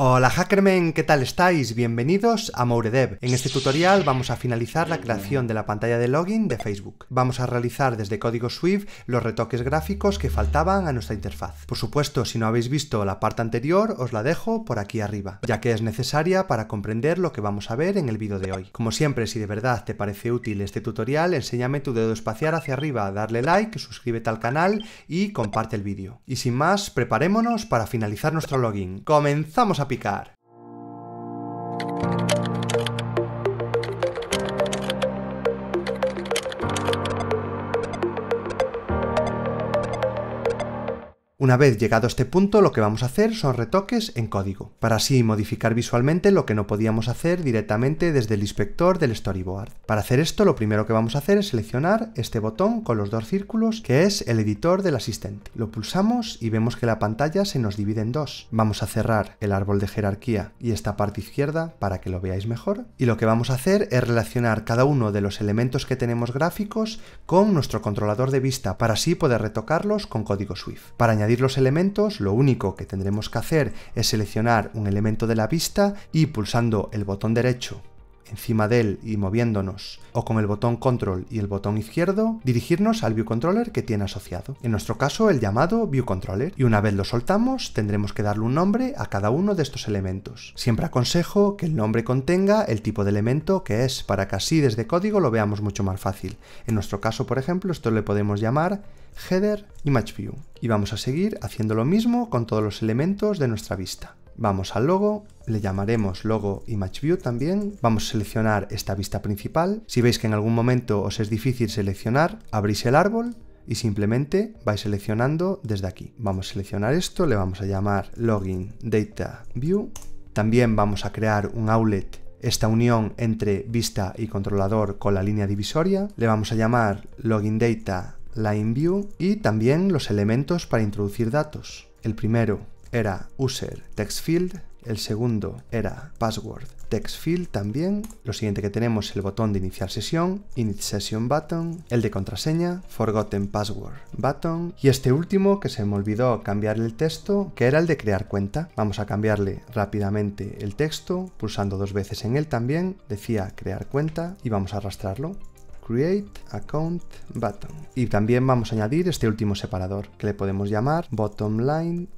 Hola Hackermen, ¿qué tal estáis? Bienvenidos a Mouredev. En este tutorial vamos a finalizar la creación de la pantalla de login de Facebook. Vamos a realizar desde código Swift los retoques gráficos que faltaban a nuestra interfaz. Por supuesto, si no habéis visto la parte anterior, os la dejo por aquí arriba, ya que es necesaria para comprender lo que vamos a ver en el vídeo de hoy. Como siempre, si de verdad te parece útil este tutorial, enséñame tu dedo espacial hacia arriba, darle like, suscríbete al canal y comparte el vídeo. Y sin más, preparémonos para finalizar nuestro login. ¡Comenzamos a picar. Una vez llegado a este punto lo que vamos a hacer son retoques en código, para así modificar visualmente lo que no podíamos hacer directamente desde el inspector del storyboard. Para hacer esto lo primero que vamos a hacer es seleccionar este botón con los dos círculos que es el editor del asistente. Lo pulsamos y vemos que la pantalla se nos divide en dos. Vamos a cerrar el árbol de jerarquía y esta parte izquierda para que lo veáis mejor. Y lo que vamos a hacer es relacionar cada uno de los elementos que tenemos gráficos con nuestro controlador de vista para así poder retocarlos con código Swift. Para añadir añadir los elementos, lo único que tendremos que hacer es seleccionar un elemento de la vista y pulsando el botón derecho encima de él y moviéndonos, o con el botón control y el botón izquierdo, dirigirnos al ViewController que tiene asociado. En nuestro caso, el llamado ViewController. Y una vez lo soltamos, tendremos que darle un nombre a cada uno de estos elementos. Siempre aconsejo que el nombre contenga el tipo de elemento que es, para que así desde código lo veamos mucho más fácil. En nuestro caso, por ejemplo, esto le podemos llamar header image view. Y vamos a seguir haciendo lo mismo con todos los elementos de nuestra vista. Vamos al logo, le llamaremos logo image view también, vamos a seleccionar esta vista principal, si veis que en algún momento os es difícil seleccionar, abrís el árbol y simplemente vais seleccionando desde aquí. Vamos a seleccionar esto, le vamos a llamar login data view, también vamos a crear un outlet esta unión entre vista y controlador con la línea divisoria, le vamos a llamar login data line view y también los elementos para introducir datos. El primero era user text field, el segundo era password text field también. Lo siguiente que tenemos el botón de iniciar sesión, init session button, el de contraseña, forgotten password button y este último que se me olvidó cambiar el texto, que era el de crear cuenta. Vamos a cambiarle rápidamente el texto, pulsando dos veces en él también, decía crear cuenta y vamos a arrastrarlo. Create Account Button. Y también vamos a añadir este último separador que le podemos llamar Bottom Line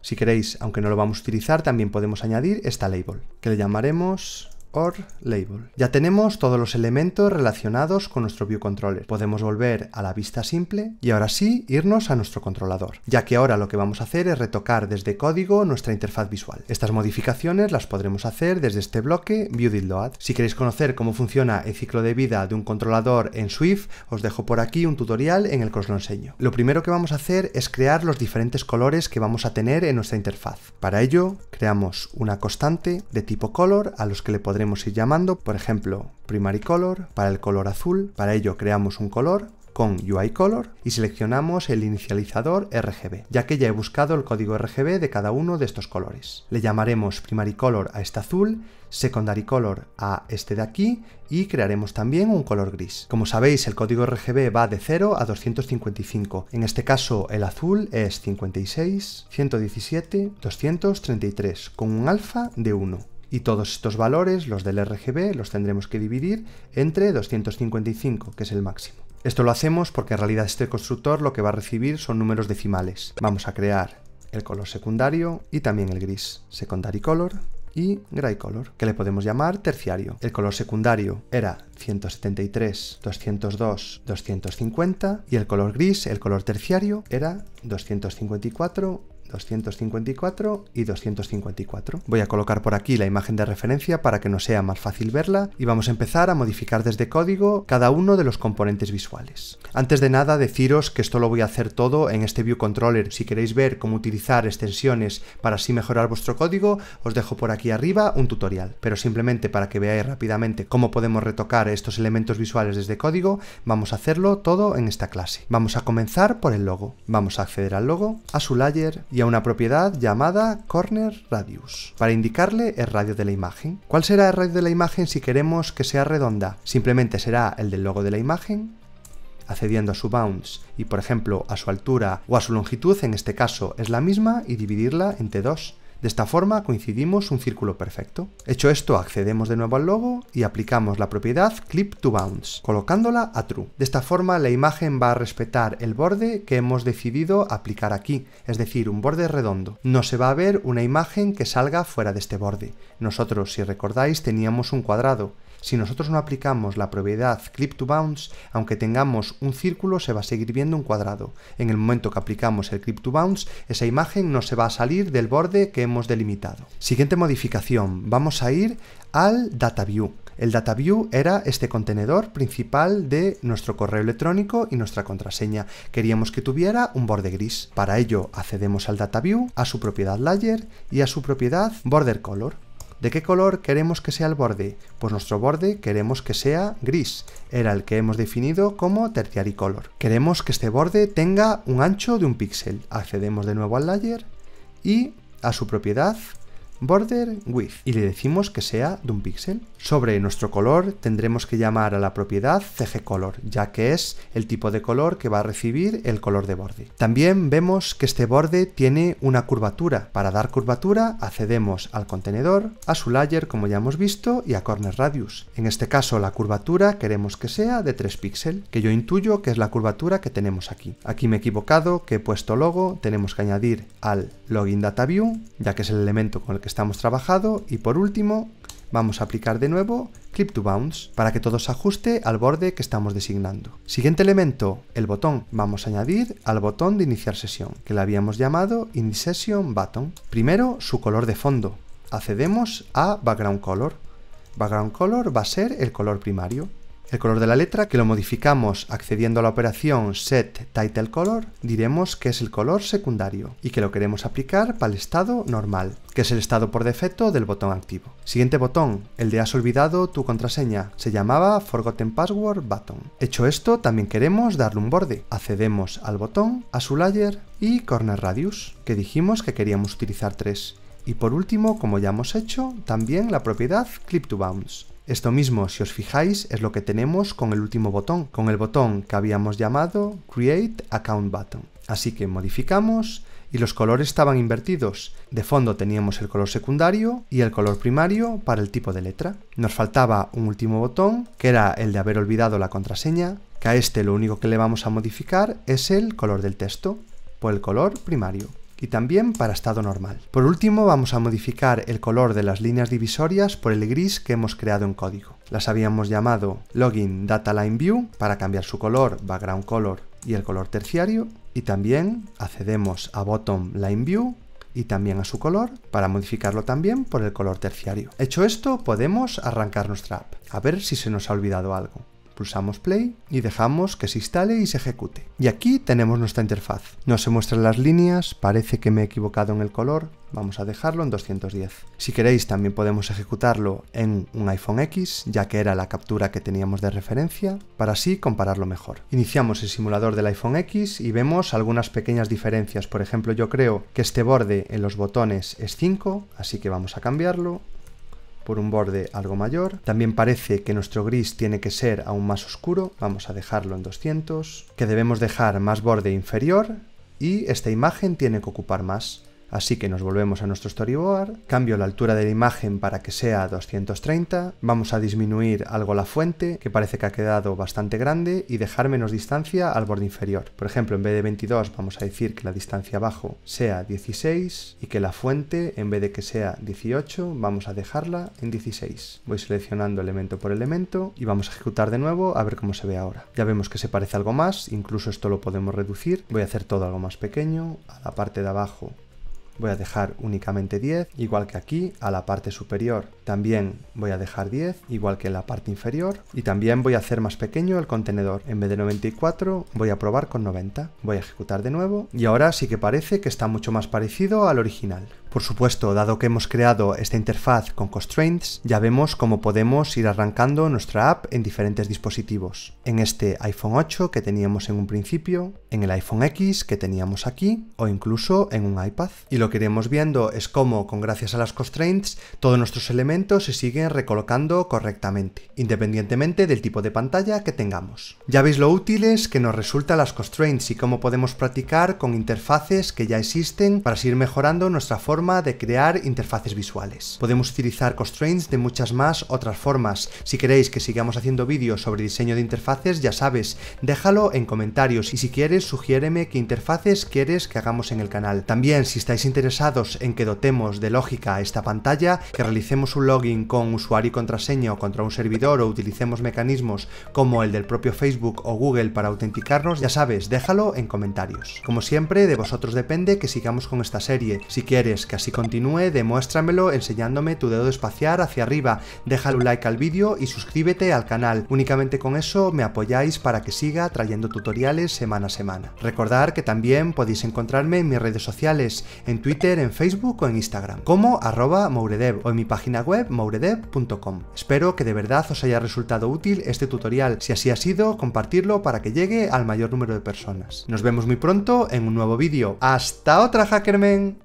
si queréis, aunque no lo vamos a utilizar, también podemos añadir esta label, que le llamaremos or label. Ya tenemos todos los elementos relacionados con nuestro view controller. Podemos volver a la vista simple y ahora sí irnos a nuestro controlador, ya que ahora lo que vamos a hacer es retocar desde código nuestra interfaz visual. Estas modificaciones las podremos hacer desde este bloque ViewDidLoad. Si queréis conocer cómo funciona el ciclo de vida de un controlador en Swift, os dejo por aquí un tutorial en el que os lo enseño. Lo primero que vamos a hacer es crear los diferentes colores que vamos a tener en nuestra interfaz. Para ello, creamos una constante de tipo color a los que le podremos Podemos ir llamando, por ejemplo, primary color, para el color azul, para ello creamos un color, con UI Color y seleccionamos el inicializador RGB, ya que ya he buscado el código RGB de cada uno de estos colores. Le llamaremos Primary Color a este azul, Secondary Color a este de aquí y crearemos también un color gris. Como sabéis, el código RGB va de 0 a 255. En este caso, el azul es 56, 117, 233, con un alfa de 1. Y todos estos valores, los del RGB, los tendremos que dividir entre 255, que es el máximo. Esto lo hacemos porque en realidad este constructor lo que va a recibir son números decimales. Vamos a crear el color secundario y también el gris. Secondary color y gray color, que le podemos llamar terciario. El color secundario era 173, 202, 250 y el color gris, el color terciario, era 254 254 y 254. Voy a colocar por aquí la imagen de referencia para que nos sea más fácil verla y vamos a empezar a modificar desde código cada uno de los componentes visuales. Antes de nada deciros que esto lo voy a hacer todo en este View Controller. Si queréis ver cómo utilizar extensiones para así mejorar vuestro código, os dejo por aquí arriba un tutorial. Pero simplemente para que veáis rápidamente cómo podemos retocar estos elementos visuales desde código, vamos a hacerlo todo en esta clase. Vamos a comenzar por el logo. Vamos a acceder al logo, a su layer y una propiedad llamada corner radius, para indicarle el radio de la imagen. ¿Cuál será el radio de la imagen si queremos que sea redonda? Simplemente será el del logo de la imagen accediendo a su bounds y por ejemplo a su altura o a su longitud, en este caso es la misma, y dividirla entre dos de esta forma coincidimos un círculo perfecto. Hecho esto, accedemos de nuevo al logo y aplicamos la propiedad clip to bounce, colocándola a true. De esta forma la imagen va a respetar el borde que hemos decidido aplicar aquí, es decir, un borde redondo. No se va a ver una imagen que salga fuera de este borde. Nosotros, si recordáis, teníamos un cuadrado si nosotros no aplicamos la propiedad clip to bounce, aunque tengamos un círculo, se va a seguir viendo un cuadrado. En el momento que aplicamos el clip to bounce, esa imagen no se va a salir del borde que hemos delimitado. Siguiente modificación, vamos a ir al data view. El data view era este contenedor principal de nuestro correo electrónico y nuestra contraseña. Queríamos que tuviera un borde gris. Para ello accedemos al data view, a su propiedad layer y a su propiedad border color. ¿De qué color queremos que sea el borde? Pues nuestro borde queremos que sea gris, era el que hemos definido como tertiary color. Queremos que este borde tenga un ancho de un píxel. Accedemos de nuevo al layer y a su propiedad border width y le decimos que sea de un píxel. Sobre nuestro color tendremos que llamar a la propiedad cgcolor, ya que es el tipo de color que va a recibir el color de borde. También vemos que este borde tiene una curvatura. Para dar curvatura accedemos al contenedor, a su layer como ya hemos visto y a corner radius. En este caso la curvatura queremos que sea de 3 píxeles, que yo intuyo que es la curvatura que tenemos aquí. Aquí me he equivocado, que he puesto logo, tenemos que añadir al login data view, ya que es el elemento con el que estamos trabajado y por último vamos a aplicar de nuevo Clip to Bounce para que todo se ajuste al borde que estamos designando. Siguiente elemento, el botón. Vamos a añadir al botón de iniciar sesión, que le habíamos llamado session Button. Primero, su color de fondo. Accedemos a Background Color. Background Color va a ser el color primario el color de la letra, que lo modificamos accediendo a la operación set title color, diremos que es el color secundario y que lo queremos aplicar para el estado normal, que es el estado por defecto del botón activo. Siguiente botón, el de has olvidado tu contraseña, se llamaba forgotten password button. Hecho esto, también queremos darle un borde. Accedemos al botón, a su layer y corner radius, que dijimos que queríamos utilizar tres. Y por último, como ya hemos hecho, también la propiedad clip to bounce esto mismo, si os fijáis, es lo que tenemos con el último botón, con el botón que habíamos llamado Create Account Button. Así que modificamos y los colores estaban invertidos. De fondo teníamos el color secundario y el color primario para el tipo de letra. Nos faltaba un último botón, que era el de haber olvidado la contraseña, que a este lo único que le vamos a modificar es el color del texto, por pues el color primario y también para estado normal. Por último vamos a modificar el color de las líneas divisorias por el gris que hemos creado en código. Las habíamos llamado login data line view para cambiar su color, background color y el color terciario y también accedemos a bottom line view y también a su color para modificarlo también por el color terciario. Hecho esto podemos arrancar nuestra app. A ver si se nos ha olvidado algo. Pulsamos play y dejamos que se instale y se ejecute. Y aquí tenemos nuestra interfaz. No se muestran las líneas, parece que me he equivocado en el color, vamos a dejarlo en 210. Si queréis también podemos ejecutarlo en un iPhone X, ya que era la captura que teníamos de referencia, para así compararlo mejor. Iniciamos el simulador del iPhone X y vemos algunas pequeñas diferencias. Por ejemplo, yo creo que este borde en los botones es 5, así que vamos a cambiarlo por un borde algo mayor. También parece que nuestro gris tiene que ser aún más oscuro, vamos a dejarlo en 200, que debemos dejar más borde inferior y esta imagen tiene que ocupar más. Así que nos volvemos a nuestro storyboard, cambio la altura de la imagen para que sea 230, vamos a disminuir algo la fuente, que parece que ha quedado bastante grande, y dejar menos distancia al borde inferior. Por ejemplo, en vez de 22 vamos a decir que la distancia abajo sea 16 y que la fuente, en vez de que sea 18, vamos a dejarla en 16. Voy seleccionando elemento por elemento y vamos a ejecutar de nuevo a ver cómo se ve ahora. Ya vemos que se parece algo más, incluso esto lo podemos reducir. Voy a hacer todo algo más pequeño, a la parte de abajo voy a dejar únicamente 10, igual que aquí, a la parte superior también voy a dejar 10, igual que en la parte inferior, y también voy a hacer más pequeño el contenedor, en vez de 94 voy a probar con 90, voy a ejecutar de nuevo, y ahora sí que parece que está mucho más parecido al original. Por supuesto, dado que hemos creado esta interfaz con constraints, ya vemos cómo podemos ir arrancando nuestra app en diferentes dispositivos. En este iPhone 8 que teníamos en un principio, en el iPhone X que teníamos aquí, o incluso en un iPad. Y lo que iremos viendo es cómo, con gracias a las constraints, todos nuestros elementos se siguen recolocando correctamente, independientemente del tipo de pantalla que tengamos. Ya veis lo útiles que nos resultan las constraints y cómo podemos practicar con interfaces que ya existen para seguir mejorando nuestra forma de crear interfaces visuales. Podemos utilizar constraints de muchas más otras formas. Si queréis que sigamos haciendo vídeos sobre diseño de interfaces, ya sabes, déjalo en comentarios y si quieres, sugiéreme qué interfaces quieres que hagamos en el canal. También, si estáis interesados en que dotemos de lógica esta pantalla, que realicemos un login con usuario y contraseña contra un servidor o utilicemos mecanismos como el del propio Facebook o Google para autenticarnos, ya sabes, déjalo en comentarios. Como siempre, de vosotros depende que sigamos con esta serie. Si quieres que si continúe, demuéstramelo enseñándome tu dedo espaciar hacia arriba, déjale un like al vídeo y suscríbete al canal. Únicamente con eso me apoyáis para que siga trayendo tutoriales semana a semana. Recordar que también podéis encontrarme en mis redes sociales, en Twitter, en Facebook o en Instagram, como arroba mouredev o en mi página web mouredev.com. Espero que de verdad os haya resultado útil este tutorial. Si así ha sido, compartirlo para que llegue al mayor número de personas. Nos vemos muy pronto en un nuevo vídeo. ¡Hasta otra, Hackerman!